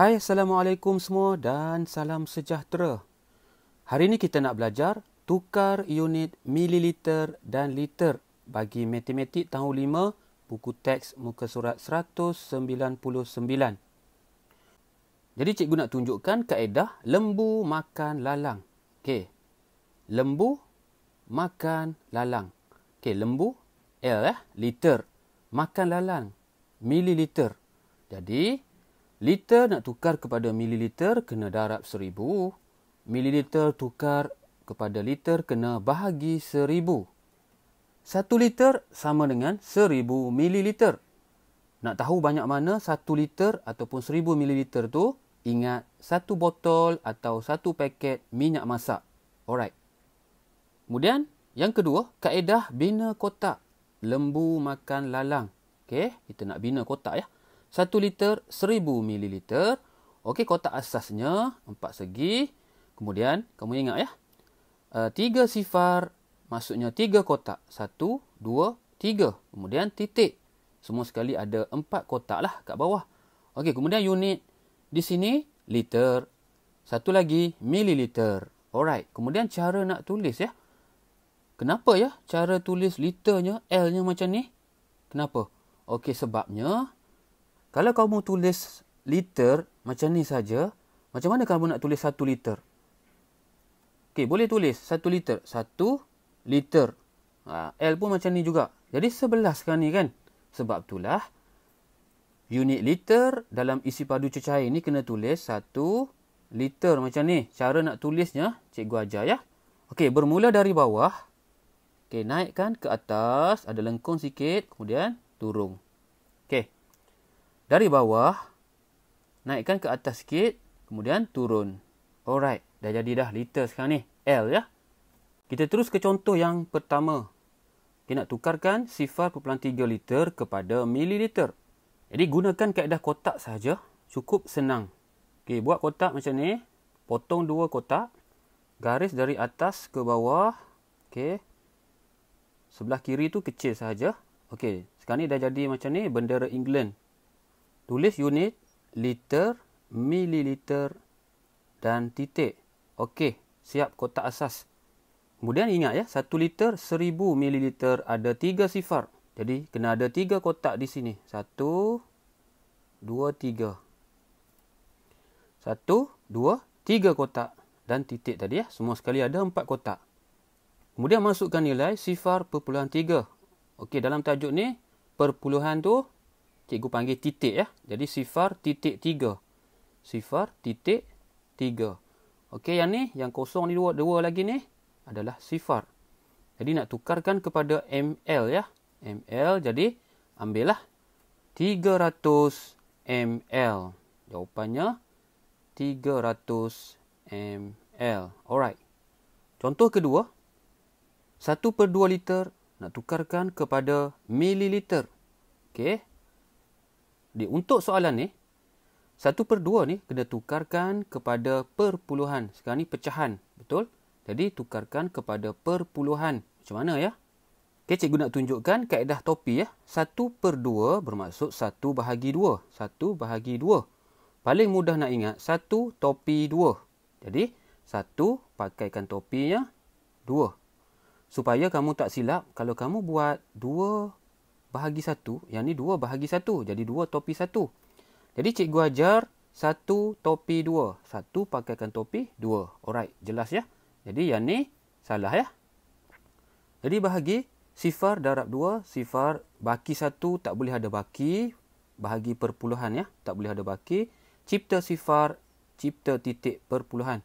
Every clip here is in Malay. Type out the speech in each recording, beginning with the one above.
Hai, Assalamualaikum semua dan salam sejahtera. Hari ini kita nak belajar tukar unit mililiter dan liter bagi matematik tahun 5 buku teks muka surat 199. Jadi cikgu nak tunjukkan kaedah lembu makan lalang. Okey. Lembu makan lalang. Okey, lembu L eh, liter. Makan lalang mililiter. Jadi Liter nak tukar kepada mililiter kena darab seribu. Mililiter tukar kepada liter kena bahagi seribu. Satu liter sama dengan seribu mililiter. Nak tahu banyak mana satu liter ataupun seribu mililiter tu, ingat satu botol atau satu paket minyak masak. Alright. Kemudian, yang kedua, kaedah bina kotak. Lembu makan lalang. Okay, kita nak bina kotak ya. Satu liter seribu mililiter. Okey kotak asasnya empat segi. Kemudian kamu ingat ya. Eh, tiga sifar maksudnya tiga kotak. Satu, dua, tiga. Kemudian titik. Semua sekali ada empat kotak lah kat bawah. Okey kemudian unit di sini liter. Satu lagi mililiter. Alright. Kemudian cara nak tulis ya. Kenapa ya cara tulis liternya L-nya macam ni? Kenapa? Okey sebabnya kalau kamu tulis liter macam ni saja, macam mana kamu nak tulis satu liter? Okey, boleh tulis satu liter. Satu liter. Ha, L pun macam ni juga. Jadi, sebelah sekarang ni kan? Sebab itulah, unit liter dalam isi padu cecair ni kena tulis satu liter macam ni. Cara nak tulisnya, cikgu ajar ya. Okey, bermula dari bawah. Okey, naikkan ke atas. Ada lengkung sikit. Kemudian, turun dari bawah naikkan ke atas sikit kemudian turun alright dah jadi dah liter sekarang ni L ya kita terus ke contoh yang pertama kita nak tukarkan sifar perpuluhan 3 liter kepada mililiter jadi gunakan kaedah kotak saja cukup senang okey buat kotak macam ni potong dua kotak garis dari atas ke bawah okey sebelah kiri tu kecil saja okey sekarang ni dah jadi macam ni bendera England Tulis unit liter, mililiter dan titik. Okey, siap kotak asas. Kemudian ingat ya, 1 liter 1000 mililiter ada 3 sifar. Jadi kena ada 3 kotak di sini. 1 2 3. 1 2 3 kotak dan titik tadi ya. Semua sekali ada empat kotak. Kemudian masukkan nilai sifar perpuluhan tiga. Okey, dalam tajuk ni perpuluhan tu cikgu panggil titik ya. Jadi sifar titik tiga. Sifar titik tiga. Okey, yang ni, yang kosong ni dua, dua lagi ni adalah sifar. Jadi nak tukarkan kepada ML ya. ML jadi ambillah 300 ML. Jawapannya 300 ML. Alright. Contoh kedua. 1 per 2 liter nak tukarkan kepada mililiter. Okey. Di untuk soalan ni, satu per dua ni kena tukarkan kepada perpuluhan. Sekarang ni pecahan, betul? Jadi tukarkan kepada perpuluhan. Macam mana ya? Okey, cikgu nak tunjukkan kaedah topi ya. Satu per dua bermaksud satu bahagi dua. Satu bahagi dua. Paling mudah nak ingat, satu topi dua. Jadi, satu pakaikan topinya dua. Supaya kamu tak silap, kalau kamu buat dua bahagi satu. Yang ni dua bahagi satu. Jadi dua topi satu. Jadi cikgu ajar satu topi dua. Satu pakaikan topi dua. Alright. Jelas ya. Jadi yang ni salah ya. Jadi bahagi sifar darab dua. Sifar baki satu tak boleh ada baki. Bahagi perpuluhan ya. Tak boleh ada baki. Cipta sifar cipta titik perpuluhan.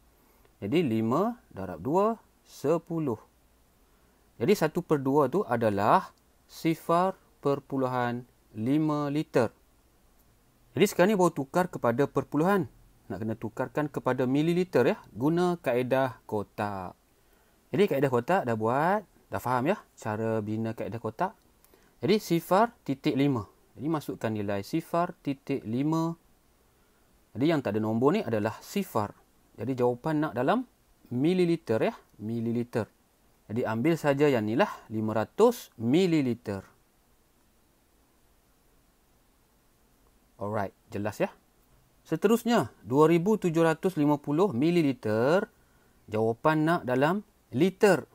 Jadi lima darab dua sepuluh. Jadi satu per dua tu adalah sifar perpuluhan 5 liter. Jadi sekarang ni baru tukar kepada perpuluhan. Nak kena tukarkan kepada mililiter ya. Guna kaedah kotak. Jadi kaedah kotak dah buat. Dah faham ya cara bina kaedah kotak. Jadi sifar titik 5. Jadi masukkan nilai sifar titik 5. Jadi yang tak ada nombor ni adalah sifar. Jadi jawapan nak dalam mililiter ya. Mililiter. Jadi ambil saja yang ni lah 500 mililiter. Alright, jelas ya. Seterusnya, 2750 ml jawapan nak dalam liter.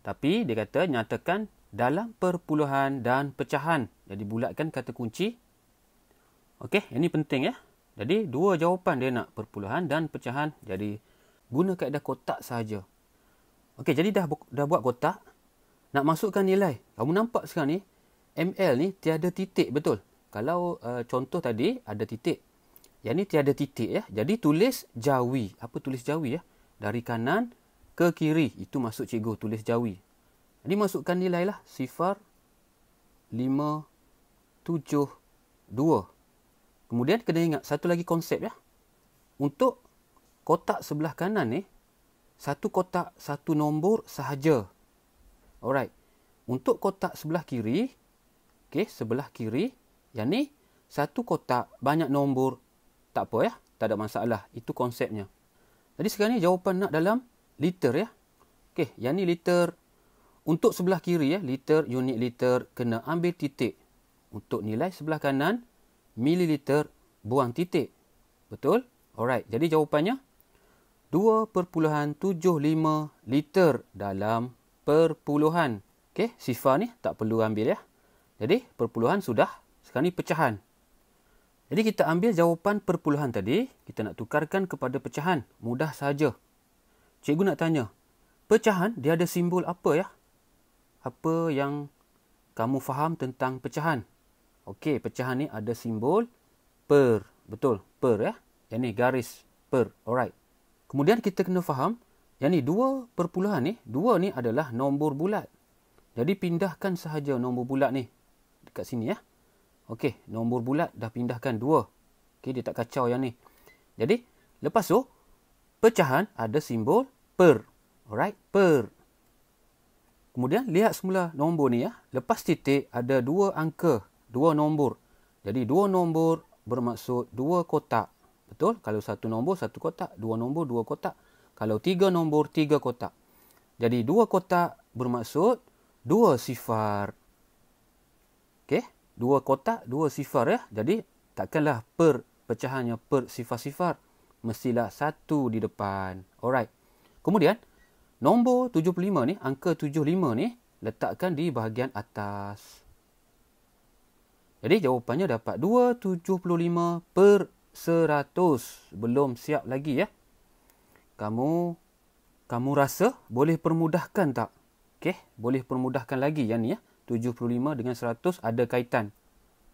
Tapi dia kata nyatakan dalam perpuluhan dan pecahan. Jadi bulatkan kata kunci. Okey, ini penting ya. Jadi dua jawapan dia nak perpuluhan dan pecahan. Jadi guna kaedah kotak saja. Okey, jadi dah dah buat kotak. Nak masukkan nilai. Kamu nampak sekarang ni ML ni tiada titik, betul? kalau uh, contoh tadi ada titik yang ni tiada titik ya jadi tulis jawi apa tulis jawi ya dari kanan ke kiri itu masuk cikgu tulis jawi jadi masukkan nilailah sifar 5 7 2 kemudian kena ingat satu lagi konsep ya untuk kotak sebelah kanan ni satu kotak satu nombor sahaja alright untuk kotak sebelah kiri okey sebelah kiri yang ni, satu kotak, banyak nombor, tak apa ya. Tak ada masalah. Itu konsepnya. Jadi sekarang ni jawapan nak dalam liter ya. Okey, yang ni liter. Untuk sebelah kiri ya, liter, unit liter, kena ambil titik. Untuk nilai sebelah kanan, mililiter, buang titik. Betul? Alright, jadi jawapannya 2.75 liter dalam perpuluhan. Okey, sifar ni tak perlu ambil ya. Jadi, perpuluhan sudah sekarang ni pecahan. Jadi kita ambil jawapan perpuluhan tadi, kita nak tukarkan kepada pecahan. Mudah saja. Cikgu nak tanya, pecahan dia ada simbol apa ya? Apa yang kamu faham tentang pecahan? Okey, pecahan ni ada simbol per. Betul, per ya. Yang ni garis, per. Alright. Kemudian kita kena faham, yang ni dua perpuluhan ni, dua ni adalah nombor bulat. Jadi pindahkan sahaja nombor bulat ni dekat sini ya. Okey, nombor bulat dah pindahkan dua. Okey, dia tak kacau yang ni. Jadi, lepas tu, pecahan ada simbol per. Alright, per. Kemudian, lihat semula nombor ni ya. Lepas titik, ada dua angka, dua nombor. Jadi, dua nombor bermaksud dua kotak. Betul? Kalau satu nombor, satu kotak. Dua nombor, dua kotak. Kalau tiga nombor, tiga kotak. Jadi, dua kotak bermaksud dua sifar. Okey? dua kotak, dua sifar ya. Jadi takkanlah per pecahannya per sifar-sifar mestilah satu di depan. Alright. Kemudian nombor 75 ni, angka 75 ni letakkan di bahagian atas. Jadi jawapannya dapat 275 per 100. Belum siap lagi ya. Kamu kamu rasa boleh permudahkan tak? Okey, boleh permudahkan lagi yang ni ya. 75 dengan 100 ada kaitan.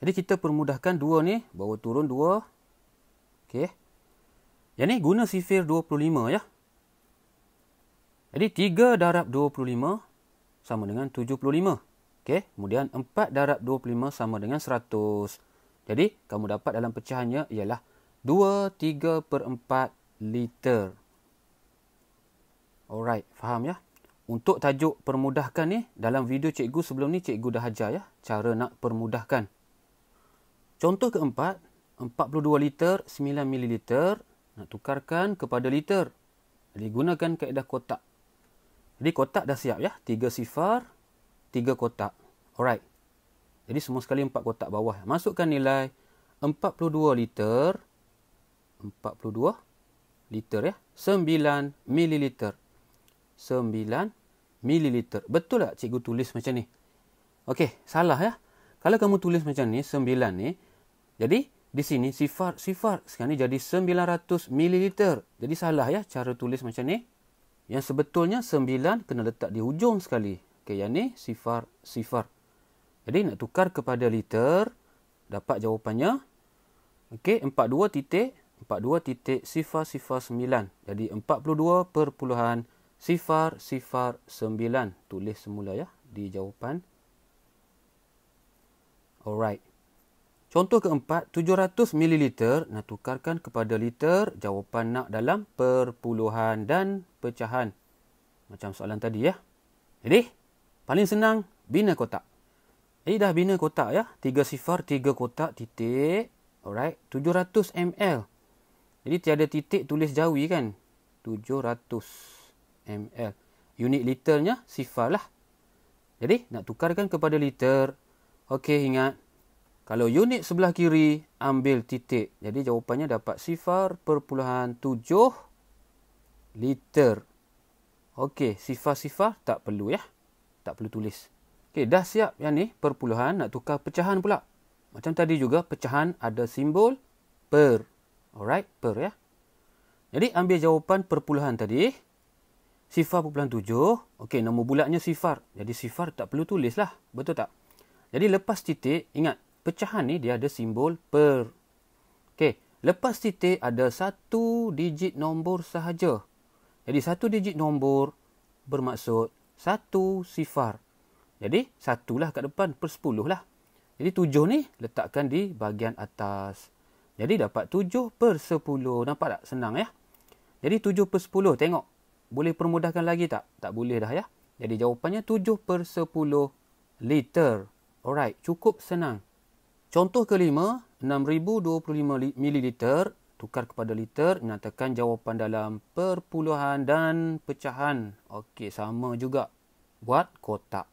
Jadi kita permudahkan dua ni bawa turun 2. Okey. Yang ni guna sifir 25 ya. Jadi 3 darab 25 sama dengan 75. Okey, kemudian 4 darab 25 sama dengan 100. Jadi kamu dapat dalam pecahannya ialah 2 3 per 4 liter. Alright, faham ya? Untuk tajuk permudahkan ni, dalam video cikgu sebelum ni cikgu dah ajar ya, cara nak permudahkan. Contoh keempat, 42 liter 9 mililiter nak tukarkan kepada liter. Jadi gunakan kaedah kotak. Jadi kotak dah siap ya, 3 sifar, 3 kotak. Alright. Jadi semua sekali 4 kotak bawah. Masukkan nilai 42 liter 42 liter ya, 9 mililiter. 0.9 ml. Betul tak cikgu tulis macam ni? Okey, salah ya. Kalau kamu tulis macam ni, 9 ni. Jadi, di sini sifar, sifar. Sekarang ni jadi 900 ml. Jadi, salah ya cara tulis macam ni. Yang sebetulnya 9 kena letak di hujung sekali. Okey, yang ni sifar, sifar. Jadi, nak tukar kepada liter. Dapat jawapannya. Okey, 42 titik. 42 titik sifar, sifar 9. Jadi, 42 perpuluhan Sifar-sifar sembilan. Tulis semula ya di jawapan. Alright. Contoh keempat, 700 ml nak tukarkan kepada liter. Jawapan nak dalam perpuluhan dan pecahan. Macam soalan tadi ya. Jadi, paling senang bina kotak. Jadi dah bina kotak ya. Tiga sifar, tiga kotak, titik. Alright. 700 ml. Jadi tiada titik tulis jawi kan. 700 ml ml. Unit liternya sifar lah. Jadi, nak tukarkan kepada liter. Okey, ingat. Kalau unit sebelah kiri, ambil titik. Jadi, jawapannya dapat sifar perpuluhan tujuh liter. Okey, sifar-sifar tak perlu ya. Tak perlu tulis. Okey, dah siap yang ni perpuluhan. Nak tukar pecahan pula. Macam tadi juga, pecahan ada simbol per. Alright, per ya. Jadi, ambil jawapan perpuluhan tadi sifar tujuh, Okey, nombor bulatnya sifar. Jadi sifar tak perlu tulis lah, Betul tak? Jadi lepas titik, ingat pecahan ni dia ada simbol per. Okey, lepas titik ada satu digit nombor sahaja. Jadi satu digit nombor bermaksud satu sifar. Jadi satulah kat depan per sepuluh lah. Jadi tujuh ni letakkan di bahagian atas. Jadi dapat tujuh per sepuluh, Nampak tak? Senang ya. Jadi tujuh per sepuluh, tengok boleh permudahkan lagi tak? Tak boleh dah ya. Jadi jawapannya 7 per 10 liter. Alright, cukup senang. Contoh kelima, 6025 mililiter tukar kepada liter nyatakan jawapan dalam perpuluhan dan pecahan. Okey, sama juga. Buat kotak.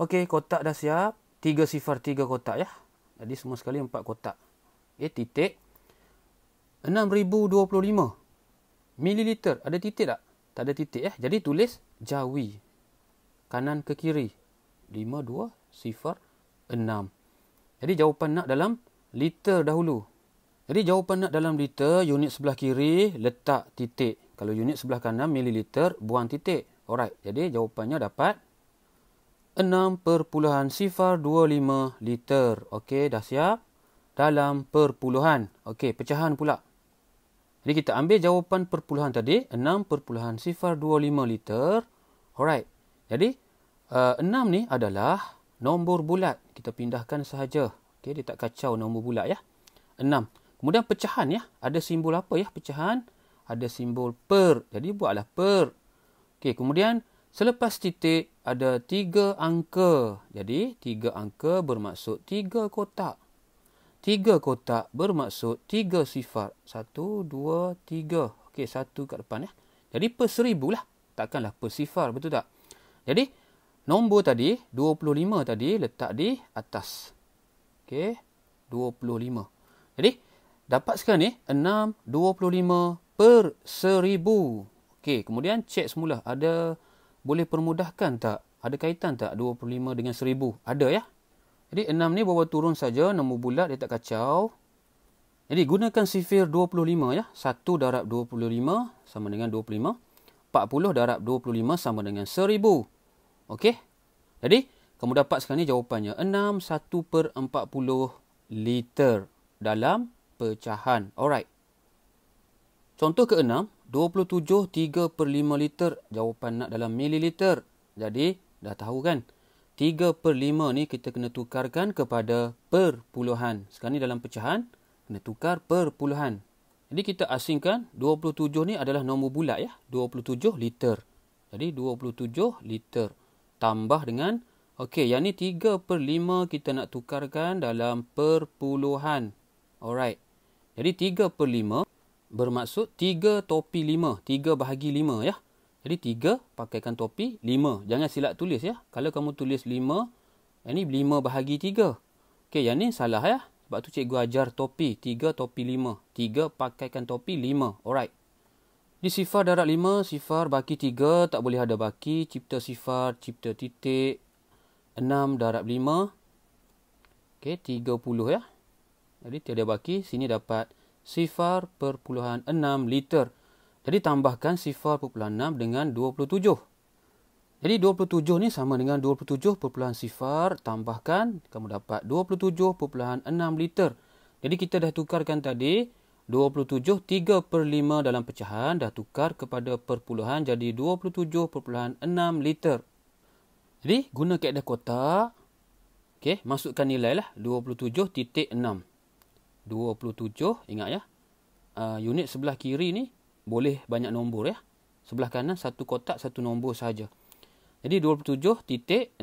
Okey, kotak dah siap. Tiga sifar tiga kotak ya. Jadi semua sekali empat kotak. Okey, titik. 6025 mililiter. Ada titik tak? Tak ada titik eh. Jadi tulis jawi. Kanan ke kiri. 5, 2, sifar 6. Jadi jawapan nak dalam liter dahulu. Jadi jawapan nak dalam liter, unit sebelah kiri letak titik. Kalau unit sebelah kanan mililiter, buang titik. Alright, jadi jawapannya dapat 6 perpuluhan sifar 25 liter. Okey, dah siap? Dalam perpuluhan. Okey, pecahan pula. Jadi kita ambil jawapan perpuluhan tadi perpuluhan sifar 6.25 liter. Alright. Jadi uh, eh, 6 ni adalah nombor bulat. Kita pindahkan sahaja. okay? dia tak kacau nombor bulat ya. 6. Kemudian pecahan ya. Ada simbol apa ya pecahan? Ada simbol per. Jadi buatlah per. Okay, kemudian selepas titik ada 3 angka. Jadi 3 angka bermaksud 3 kotak tiga kotak bermaksud tiga sifat. Satu, dua, tiga. Okey, satu kat depan ya. Jadi per seribu lah. Takkanlah per sifar, betul tak? Jadi, nombor tadi, 25 tadi letak di atas. Okey, 25. Jadi, dapat sekarang ni, 6, 25 per seribu. Okey, kemudian cek semula. Ada, boleh permudahkan tak? Ada kaitan tak 25 dengan 1000? Ada ya. Jadi enam ni bawa turun saja nombor bulat dia tak kacau. Jadi gunakan sifir 25 ya. 1 darab 25 sama dengan 25. 40 darab 25 sama dengan 1000. Okey. Jadi kamu dapat sekarang ni jawapannya 6 1 per 40 liter dalam pecahan. Alright. Contoh ke-6, 27 3 per 5 liter. Jawapan nak dalam mililiter. Jadi, dah tahu kan? 3 per 5 ni kita kena tukarkan kepada per puluhan. Sekarang ni dalam pecahan, kena tukar per puluhan. Jadi kita asingkan 27 ni adalah nombor bulat ya. 27 liter. Jadi 27 liter. Tambah dengan, okey yang ni 3 per 5 kita nak tukarkan dalam per puluhan. Alright. Jadi 3 per 5 bermaksud 3 topi 5. 3 bahagi 5 ya. Jadi tiga pakaikan topi lima. Jangan silap tulis ya. Kalau kamu tulis lima, yang ni 5 bahagi tiga. Okey, yang ni salah ya. Sebab tu cikgu ajar topi tiga topi lima tiga pakaikan topi lima. Alright. Di sifar darat lima sifar baki tiga tak boleh ada baki, cipta sifar, cipta titik. 6 darat 5. Okey, puluh ya. Jadi tiada baki, sini dapat sifar perpuluhan enam liter. Jadi tambahkan sifar 0.6 dengan 27. Jadi 27 ni sama dengan 27 sifar tambahkan kamu dapat 27.6 liter. Jadi kita dah tukarkan tadi 27 3 per 5 dalam pecahan dah tukar kepada perpuluhan jadi 27.6 liter. Jadi guna kaedah kotak. Okey, masukkan nilai lah 27.6. 27 ingat ya. Uh, unit sebelah kiri ni boleh banyak nombor ya. Sebelah kanan satu kotak satu nombor saja. Jadi 27.6.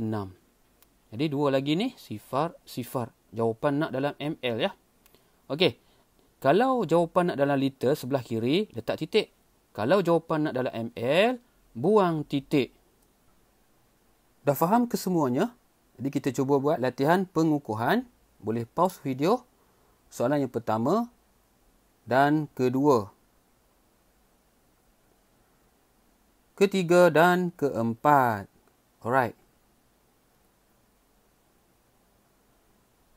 Jadi dua lagi ni sifar sifar. Jawapan nak dalam ml ya. Okey. Kalau jawapan nak dalam liter sebelah kiri letak titik. Kalau jawapan nak dalam ml buang titik. Dah faham kesemuanya? Jadi kita cuba buat latihan pengukuhan. Boleh pause video soalan yang pertama dan kedua. ketiga dan keempat. Alright.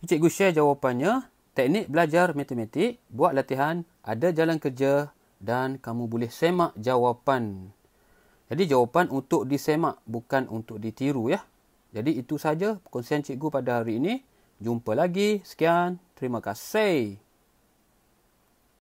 Cikgu share jawapannya. Teknik belajar matematik, buat latihan, ada jalan kerja dan kamu boleh semak jawapan. Jadi jawapan untuk disemak bukan untuk ditiru ya. Jadi itu saja perkongsian cikgu pada hari ini. Jumpa lagi. Sekian. Terima kasih.